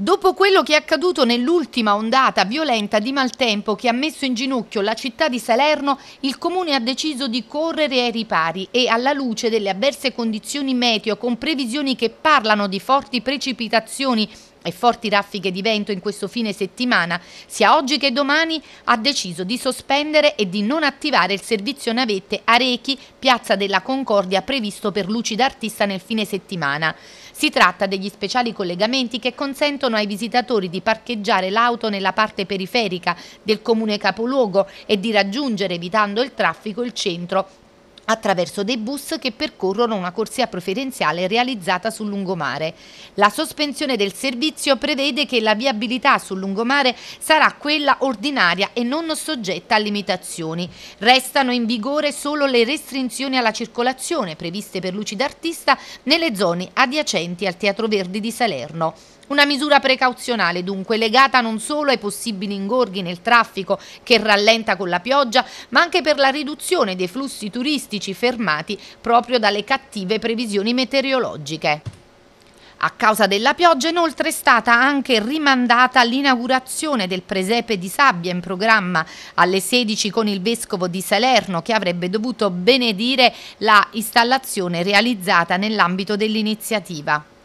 Dopo quello che è accaduto nell'ultima ondata violenta di maltempo che ha messo in ginocchio la città di Salerno, il Comune ha deciso di correre ai ripari e alla luce delle avverse condizioni meteo con previsioni che parlano di forti precipitazioni e forti raffiche di vento in questo fine settimana, sia oggi che domani, ha deciso di sospendere e di non attivare il servizio navette Arechi, Piazza della Concordia, previsto per Lucida Artista nel fine settimana. Si tratta degli speciali collegamenti che consentono ai visitatori di parcheggiare l'auto nella parte periferica del comune capoluogo e di raggiungere, evitando il traffico, il centro attraverso dei bus che percorrono una corsia preferenziale realizzata sul lungomare. La sospensione del servizio prevede che la viabilità sul lungomare sarà quella ordinaria e non soggetta a limitazioni. Restano in vigore solo le restrizioni alla circolazione previste per luci d'artista nelle zone adiacenti al Teatro Verdi di Salerno. Una misura precauzionale dunque legata non solo ai possibili ingorghi nel traffico che rallenta con la pioggia, ma anche per la riduzione dei flussi turistici fermati proprio dalle cattive previsioni meteorologiche. A causa della pioggia inoltre è stata anche rimandata l'inaugurazione del presepe di sabbia in programma alle 16 con il vescovo di Salerno che avrebbe dovuto benedire la installazione realizzata nell'ambito dell'iniziativa.